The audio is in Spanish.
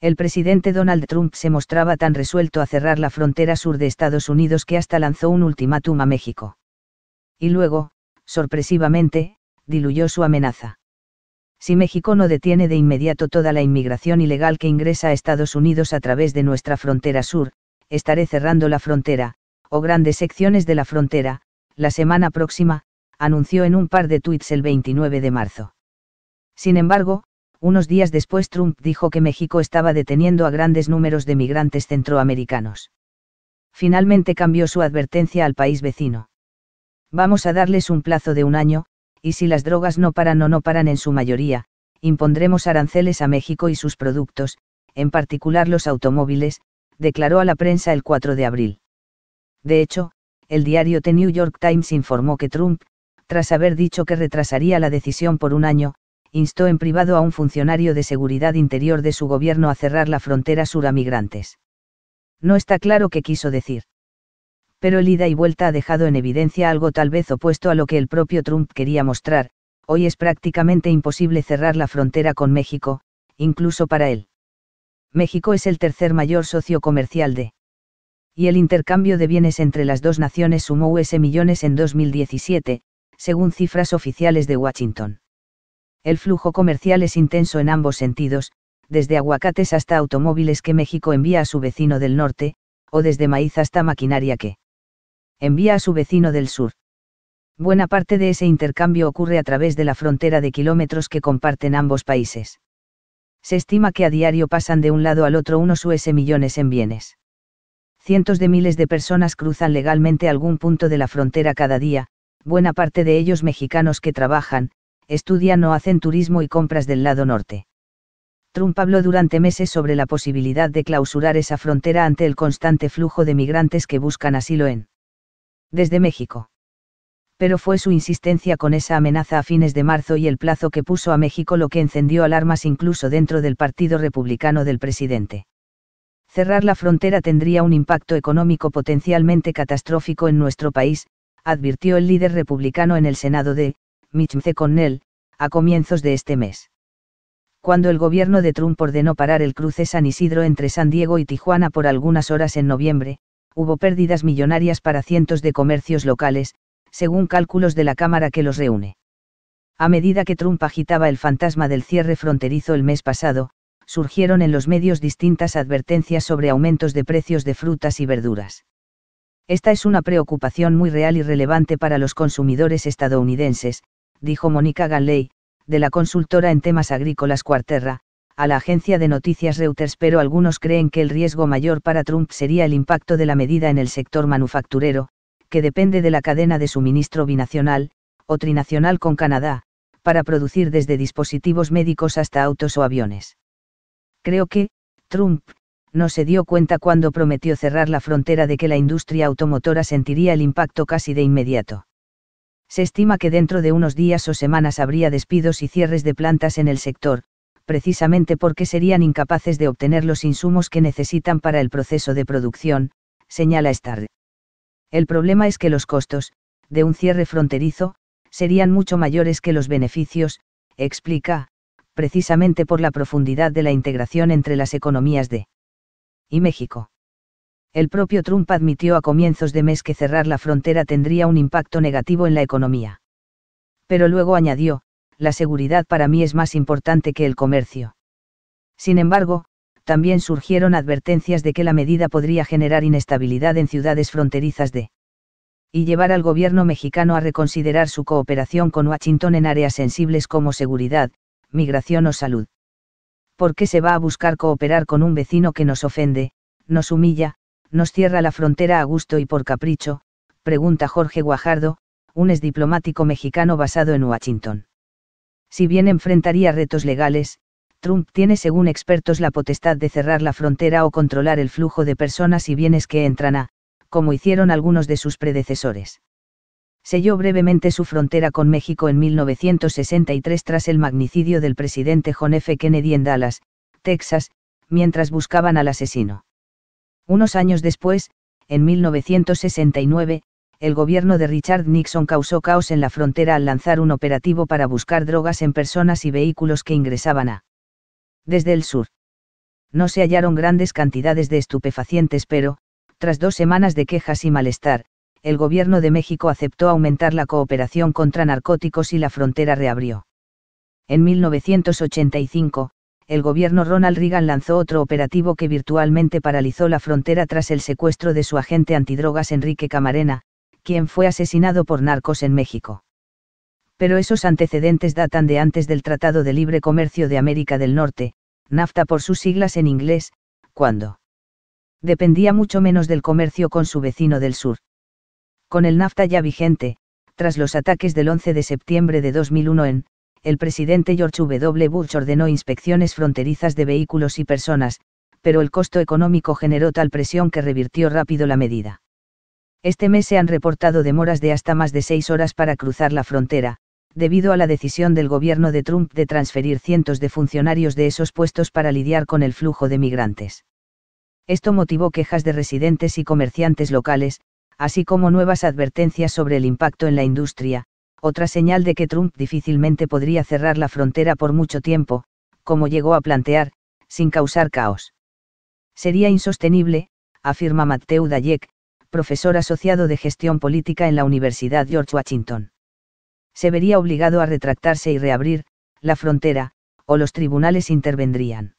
el presidente Donald Trump se mostraba tan resuelto a cerrar la frontera sur de Estados Unidos que hasta lanzó un ultimátum a México. Y luego, sorpresivamente, diluyó su amenaza. Si México no detiene de inmediato toda la inmigración ilegal que ingresa a Estados Unidos a través de nuestra frontera sur, estaré cerrando la frontera, o grandes secciones de la frontera, la semana próxima, anunció en un par de tuits el 29 de marzo. Sin embargo, unos días después Trump dijo que México estaba deteniendo a grandes números de migrantes centroamericanos. Finalmente cambió su advertencia al país vecino. Vamos a darles un plazo de un año, y si las drogas no paran o no paran en su mayoría, impondremos aranceles a México y sus productos, en particular los automóviles, declaró a la prensa el 4 de abril. De hecho, el diario The New York Times informó que Trump, tras haber dicho que retrasaría la decisión por un año, instó en privado a un funcionario de seguridad interior de su gobierno a cerrar la frontera sur a migrantes. No está claro qué quiso decir. Pero el ida y vuelta ha dejado en evidencia algo tal vez opuesto a lo que el propio Trump quería mostrar, hoy es prácticamente imposible cerrar la frontera con México, incluso para él. México es el tercer mayor socio comercial de y el intercambio de bienes entre las dos naciones sumó US millones en 2017, según cifras oficiales de Washington. El flujo comercial es intenso en ambos sentidos, desde aguacates hasta automóviles que México envía a su vecino del norte, o desde maíz hasta maquinaria que envía a su vecino del sur. Buena parte de ese intercambio ocurre a través de la frontera de kilómetros que comparten ambos países. Se estima que a diario pasan de un lado al otro unos US millones en bienes. Cientos de miles de personas cruzan legalmente algún punto de la frontera cada día, buena parte de ellos mexicanos que trabajan, estudian o hacen turismo y compras del lado norte. Trump habló durante meses sobre la posibilidad de clausurar esa frontera ante el constante flujo de migrantes que buscan asilo en desde México. Pero fue su insistencia con esa amenaza a fines de marzo y el plazo que puso a México lo que encendió alarmas incluso dentro del Partido Republicano del presidente. Cerrar la frontera tendría un impacto económico potencialmente catastrófico en nuestro país, advirtió el líder republicano en el Senado de, Mitch McConnell, a comienzos de este mes. Cuando el gobierno de Trump ordenó parar el cruce San Isidro entre San Diego y Tijuana por algunas horas en noviembre, hubo pérdidas millonarias para cientos de comercios locales, según cálculos de la Cámara que los reúne. A medida que Trump agitaba el fantasma del cierre fronterizo el mes pasado, surgieron en los medios distintas advertencias sobre aumentos de precios de frutas y verduras. Esta es una preocupación muy real y relevante para los consumidores estadounidenses, dijo Mónica Ganley, de la consultora en temas agrícolas Cuarterra, a la agencia de noticias Reuters, pero algunos creen que el riesgo mayor para Trump sería el impacto de la medida en el sector manufacturero, que depende de la cadena de suministro binacional, o trinacional con Canadá, para producir desde dispositivos médicos hasta autos o aviones. Creo que, Trump, no se dio cuenta cuando prometió cerrar la frontera de que la industria automotora sentiría el impacto casi de inmediato. Se estima que dentro de unos días o semanas habría despidos y cierres de plantas en el sector, precisamente porque serían incapaces de obtener los insumos que necesitan para el proceso de producción, señala Starr. El problema es que los costos, de un cierre fronterizo, serían mucho mayores que los beneficios, explica, precisamente por la profundidad de la integración entre las economías de y México. El propio Trump admitió a comienzos de mes que cerrar la frontera tendría un impacto negativo en la economía. Pero luego añadió, la seguridad para mí es más importante que el comercio. Sin embargo, también surgieron advertencias de que la medida podría generar inestabilidad en ciudades fronterizas de y llevar al gobierno mexicano a reconsiderar su cooperación con Washington en áreas sensibles como seguridad, migración o salud. ¿Por qué se va a buscar cooperar con un vecino que nos ofende, nos humilla, nos cierra la frontera a gusto y por capricho, pregunta Jorge Guajardo, un ex diplomático mexicano basado en Washington. Si bien enfrentaría retos legales, Trump tiene, según expertos, la potestad de cerrar la frontera o controlar el flujo de personas y bienes que entran a, como hicieron algunos de sus predecesores. Selló brevemente su frontera con México en 1963 tras el magnicidio del presidente John F. Kennedy en Dallas, Texas, mientras buscaban al asesino. Unos años después, en 1969, el gobierno de Richard Nixon causó caos en la frontera al lanzar un operativo para buscar drogas en personas y vehículos que ingresaban a. Desde el sur. No se hallaron grandes cantidades de estupefacientes, pero, tras dos semanas de quejas y malestar, el gobierno de México aceptó aumentar la cooperación contra narcóticos y la frontera reabrió. En 1985, el gobierno Ronald Reagan lanzó otro operativo que virtualmente paralizó la frontera tras el secuestro de su agente antidrogas Enrique Camarena, quien fue asesinado por narcos en México. Pero esos antecedentes datan de antes del Tratado de Libre Comercio de América del Norte, NAFTA por sus siglas en inglés, cuando dependía mucho menos del comercio con su vecino del sur. Con el NAFTA ya vigente, tras los ataques del 11 de septiembre de 2001 en el presidente George W. Bush ordenó inspecciones fronterizas de vehículos y personas, pero el costo económico generó tal presión que revirtió rápido la medida. Este mes se han reportado demoras de hasta más de seis horas para cruzar la frontera, debido a la decisión del gobierno de Trump de transferir cientos de funcionarios de esos puestos para lidiar con el flujo de migrantes. Esto motivó quejas de residentes y comerciantes locales, así como nuevas advertencias sobre el impacto en la industria, otra señal de que Trump difícilmente podría cerrar la frontera por mucho tiempo, como llegó a plantear, sin causar caos. Sería insostenible, afirma Matteo Dayek, profesor asociado de gestión política en la Universidad George Washington. Se vería obligado a retractarse y reabrir la frontera, o los tribunales intervendrían.